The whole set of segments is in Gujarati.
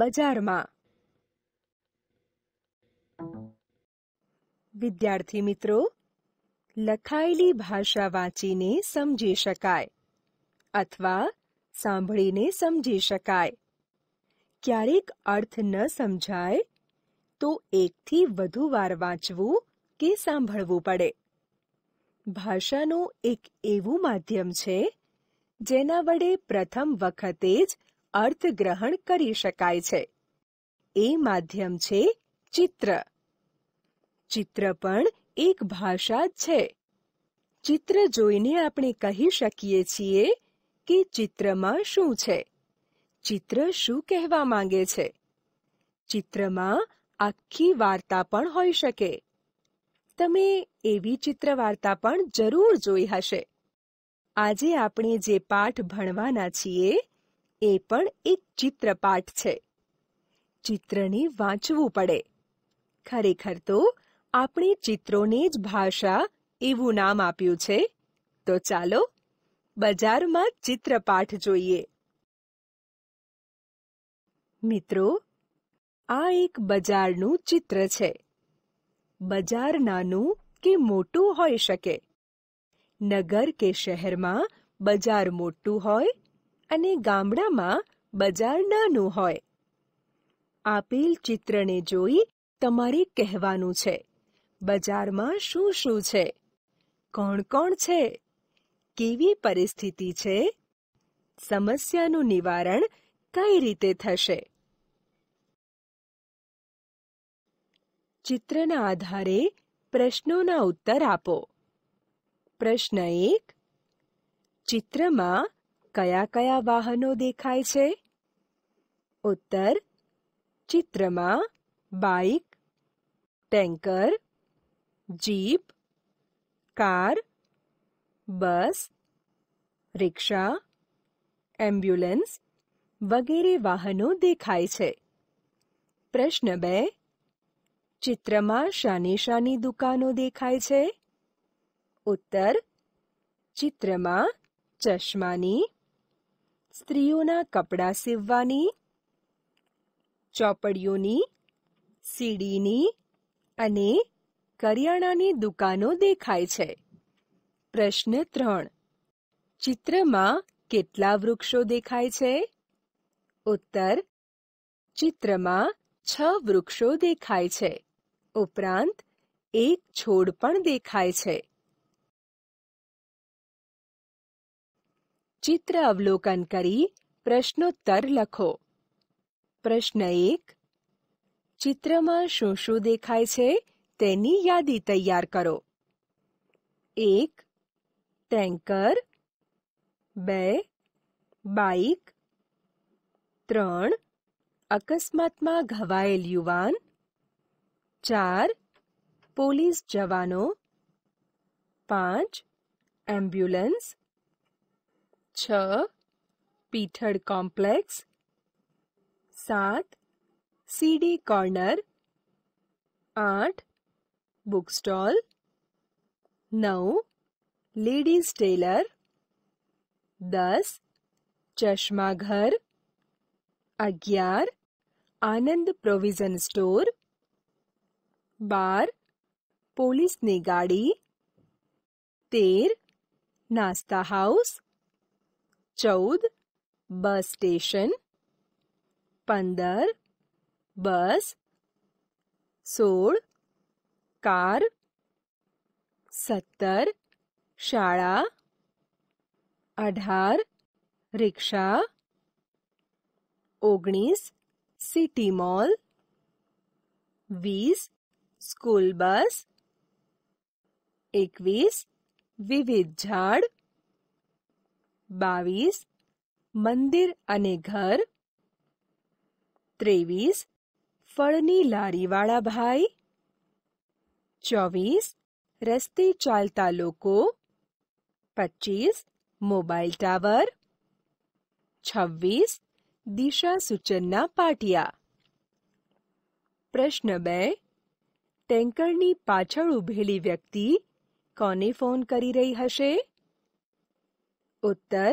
બજારમાં વિદ્યાર્થી મિત્રો લખાયેલી ભાષા વાંચીને સમજી શકાય અથવા સાંભળીને સમજી શકાય ક્યારેક અર્થ ન સમજાય તો એકથી વધુ વાર વાંચવું કે સાંભળવું પડે ભાષાનું એક એવું માધ્યમ છે જેના વડે પ્રથમ વખતે જ અર્થગ્રહણ કરી શકાય છે એ માધ્યમ છે ચિત્ર ચિત્ર પણ એક ભાષા જ છે ચિત્ર જોઈને આપણે કહી શકીએ છીએ કે ચિત્રમાં શું છે ચિત્ર શું કહેવા માંગે છે ચિત્રમાં આખી વાર્તા પણ હોઈ શકે તમે એવી ચિત્ર વાર્તા પણ જરૂર જોઈ હશે આજે આપણે જે પાઠ ભણવાના છીએ એ પણ એક ચિત્રપાઠ છે ચિત્રને વાંચવું પડે ખરેખર તો આપણે ચિત્રોને જ ભાષા એવું નામ આપ્યું છે તો ચાલો બજારમાં ચિત્રપાઠ જોઈએ મિત્રો આ એક બજારનું ચિત્ર છે બજાર નાનું કે મોટું હોઈ શકે નગર કે શહેરમાં બજાર મોટું હોય અને ગામડામાં બજાર નાનું હોય આપેલ ચિત્રને જોઈ તમારે કહેવાનું છે બજારમાં શું શું છે કોણ કોણ છે કેવી પરિસ્થિતિ છે સમસ્યાનું નિવારણ કઈ રીતે થશે ચિત્રના આધારે પ્રશ્નોના ઉત્તર આપો પ્રશ્ન એક ચિત્રમાં કયા કયા વાહનો દેખાય છે ઉત્તર ચિત્રમાં bike tanker jeep car bus rickshaw ambulance વગેરે વાહનો દેખાય છે પ્રશ્ન બે ચિત્રમાં શાની શાની દુકાનો દેખાય છે ઉત્તર ચિત્રમાં ચશ્માની સ્ત્રીઓના કપડાં સીવવાની ચોપડીઓની સીડીની અને કરિયાણાની દુકાનો દેખાય છે પ્રશ્ન ત્રણ ચિત્રમાં કેટલા વૃક્ષો દેખાય છે ઉત્તર ચિત્રમાં છ વૃક્ષો દેખાય છે ઉપરાંત એક છોડ પણ દેખાય છે ચિત્ર અવલોકન કરી પ્રશ્નોત્તર લખો પ્રશ્ન એક ચિત્રમાં શું શું દેખાય છે તેની યાદી તૈયાર કરો એક ટેન્કર બે બાઇક ત્રણ અકસ્માતમાં ઘવાયેલ યુવાન ચાર પોલીસ જવાનો પાંચ એમ્બ્યુલન્સ छ पीठड़ कॉम्प्लेक्स सात सीडी कॉर्नर आठ बुक स्टॉल नौ लेडीज टेलर दस चश्मा घर अग्यार आनंद प्रोविजन स्टोर बार पुलिस ने गाड़ी तेर नाश्ता हाउस चौद बस स्टेशन पंदर बस सोल कार सत्तर शाळा अठार रिक्शा ओगनीस सिटी मॉल वीस स्कूल बस एकवीस विविध झाड બાવીસ મંદિર અને ઘર ત્રેવીસ ફળની લારીવાળા ભાઈ ચોવીસ રસ્તે ચાલતા લોકો પચીસ મોબાઈલ ટાવર છવ્વીસ દિશા સૂચનના પાટિયા પ્રશ્ન બે ટેન્કરની પાછળ ઉભેલી વ્યક્તિ કોને ફોન કરી રહી હશે ઉત્તર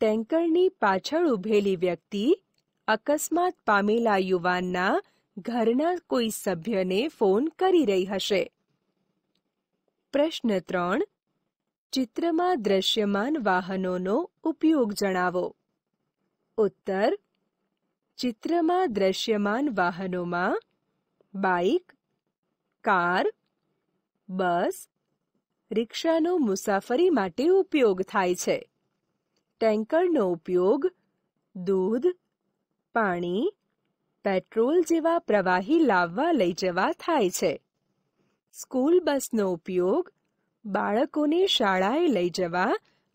ટેન્કરની પાછળ ઊભેલી વ્યક્તિ અકસ્માત પામેલા યુવાનના ઘરના કોઈ સભ્યને ફોન કરી રહી હશે પ્રશ્ન ત્રણ ચિત્રમાં દ્રશ્યમાન વાહનોનો ઉપયોગ જણાવો ઉત્તર ચિત્રમાં દ્રશ્યમાન વાહનોમાં બાઇક કાર બસ રિક્ષાનો મુસાફરી માટે ઉપયોગ થાય છે ટેન્કરનો ઉપયોગ દૂધ પાણી પેટ્રોલ જેવા પ્રવાહી લાવવા લઈ જવા થાય છે સ્કૂલ બસનો ઉપયોગ બાળકોને શાળાએ લઈ જવા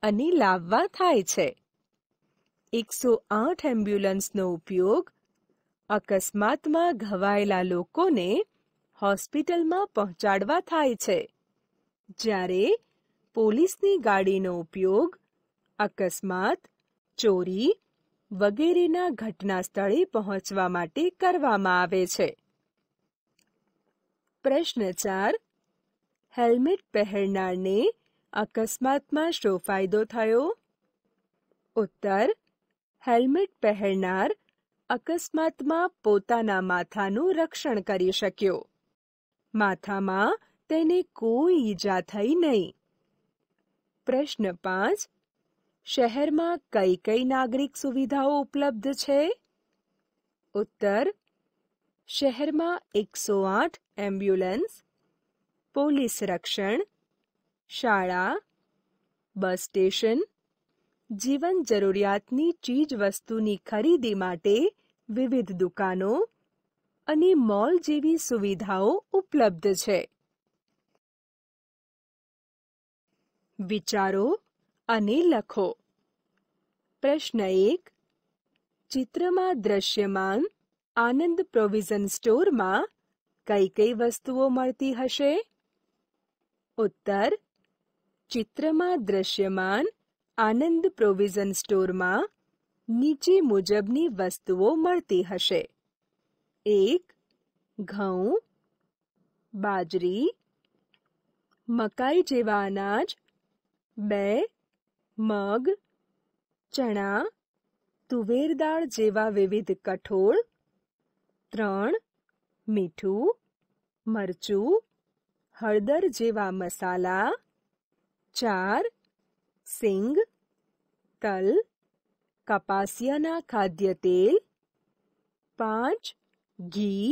અને લાવવા થાય છે એકસો આઠ એમ્બ્યુલન્સનો ઉપયોગ અકસ્માતમાં ઘવાયેલા લોકોને હોસ્પિટલમાં પહોંચાડવા થાય છે જ્યારે પોલીસની ગાડીનો ઉપયોગ અકસ્માત ચોરી વગેરેના ઘટના સ્થળે પહોંચવા માટે કરવામાં આવે છે પ્રશ્ન ચાર હેલ્મેટ પહેરનારને અકસ્માતમાં શું ફાયદો થયો ઉત્તર હેલ્મેટ પહેરનાર અકસ્માતમાં પોતાના માથાનું રક્ષણ કરી શક્યો માથામાં તેને કોઈ ઈજા થઈ નહીં પ્રશ્ન પાંચ શહેરમાં કઈ કઈ નાગરિક સુવિધાઓ ઉપલબ્ધ છે ઉત્તર શહેરમાં એકસો આઠ એમ્બ્યુલન્સ પોલીસ રક્ષણ શાળા બસ સ્ટેશન જીવન જરૂરિયાતની ચીજવસ્તુની ખરીદી માટે વિવિધ દુકાનો અને મોલ જેવી સુવિધાઓ ઉપલબ્ધ છે વિચારો અને લખો પ્રશ્ન એક ચિત્રમાં દ્રશ્યમાન આનંદ પ્રોવિઝન સ્ટોરમાં કઈ કઈ વસ્તુઓ મળતી હશે ઉત્તર ચિત્રમાં દ્રશ્યમાન આનંદ પ્રોવિઝન સ્ટોરમાં નીચે મુજબની વસ્તુઓ મળતી હશે એક ઘઉં બાજરી મકાઈ જેવા અનાજ બે મગ ચણા તુવેર દાળ જેવા વિવિધ કઠોળ ત્રણ મીઠું મરચું હળદર જેવા મસાલા ચાર સિંગ તલ કપાસિયાના ખાદ્ય તેલ પાંચ ઘી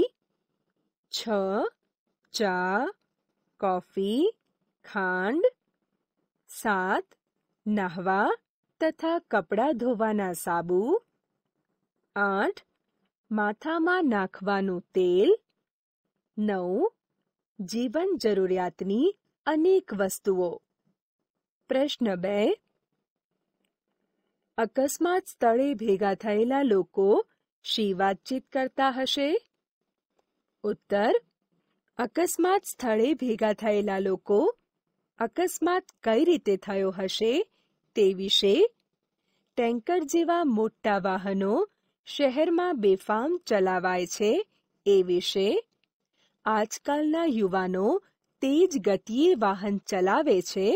છ ચા કોફી ખાંડ સાત નાહવા તથા કપડાં ધોવાના સાબુ આઠ માથામાં નાખવાનું તેલ નવ જીવન જરૂરિયાતની અનેક વસ્તુઓ પ્રશ્ન બે અકસ્માત સ્થળે ભેગા થયેલા લોકો શી વાતચીત કરતા હશે ઉત્તર અકસ્માત સ્થળે ભેગા થયેલા લોકો અકસ્માત કઈ રીતે થયો હશે તે વિશે ટેન્કર જેવા મોટા વાહનો શહેરમાં બેફામ ચલાવાય છે એ વિશે આજકાલના યુવાનો તેજ ગતિએ વાહન ચલાવે છે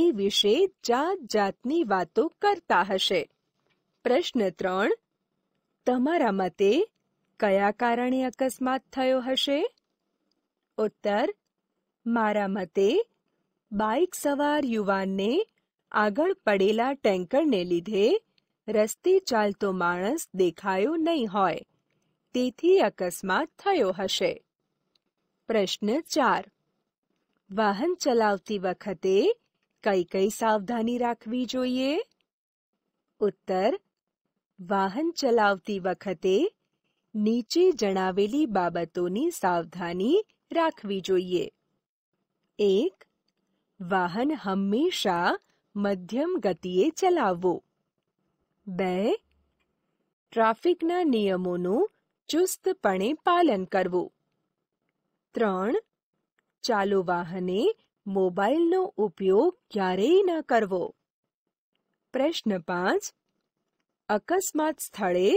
એ વિશે જાત જાતની વાતો કરતા હશે પ્રશ્ન ત્રણ તમારા મતે કયા કારણે અકસ્માત થયો હશે ઉત્તર મારા મતે બાઇક સવાર યુવાનને આગળ પડેલા ટેન્કરને લીધે રસ્તે ચાલતો માણસ દેખાયો નહીં હોય તેથી અકસ્માત થયો હશે પ્રશ્ન ચાર વાહન ચલાવતી વખતે કઈ કઈ સાવધાની રાખવી જોઈએ ઉત્તર વાહન ચલાવતી વખતે નીચે જણાવેલી બાબતોની સાવધાની રાખવી જોઈએ એક વાહન હંમેશા મધ્યમ ગતિએ ચલાવવું બે ટ્રાફિકના નિયમોનું ચુસ્તપણે પાલન કરવું ત્રણ ચાલુ વાહને મોબાઈલનો ઉપયોગ ક્યારેય ન કરવો પ્રશ્ન પાંચ અકસ્માત સ્થળે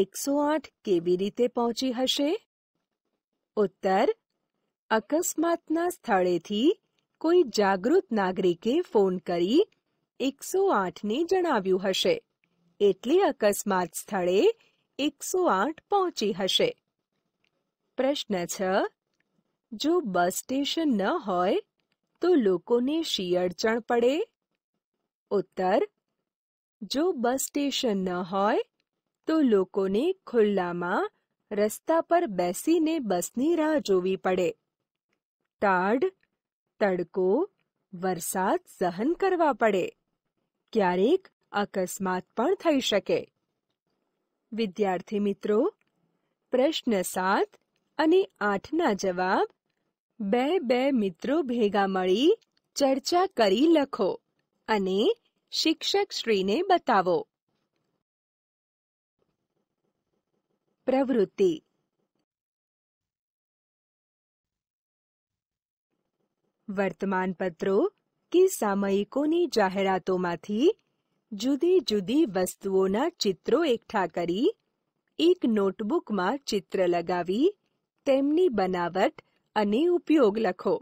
એકસો આઠ કેવી રીતે પહોંચી હશે ઉત્તર અકસ્માતના સ્થળેથી કોઈ જાગૃત નાગરિકે ફોન કરી એકસો આઠને જણાવ્યું હશે એટલે અકસ્માત સ્થળે એકસો આઠ પહોંચી હશે પ્રશ્ન છ જો બસ સ્ટેશન ન હોય તો લોકોને શી અડચણ પડે ઉત્તર જો બસ સ્ટેશન ન હોય તો લોકોને ખુલ્લામાં રસ્તા પર બેસીને બસની રાહ જોવી પડે ટાઢ તડકો વરસાદ સહન કરવા પડે ક્યારેક અકસ્માત પણ થઈ શકે વિદ્યાર્થી મિત્રો પ્રશ્ન સાત અને આઠના જવાબ બે બે મિત્રો ભેગા મળી ચર્ચા કરી લખો અને શિક્ષકશ્રીને બતાવો પ્રવૃત્તિ વર્તમાનપત્રો કે સામયિકોની જાહેરાતોમાંથી જુદી જુદી વસ્તુઓના ચિત્રો એકઠા કરી એક નોટબુકમાં ચિત્ર લગાવી તેમની બનાવટ અને ઉપયોગ લખો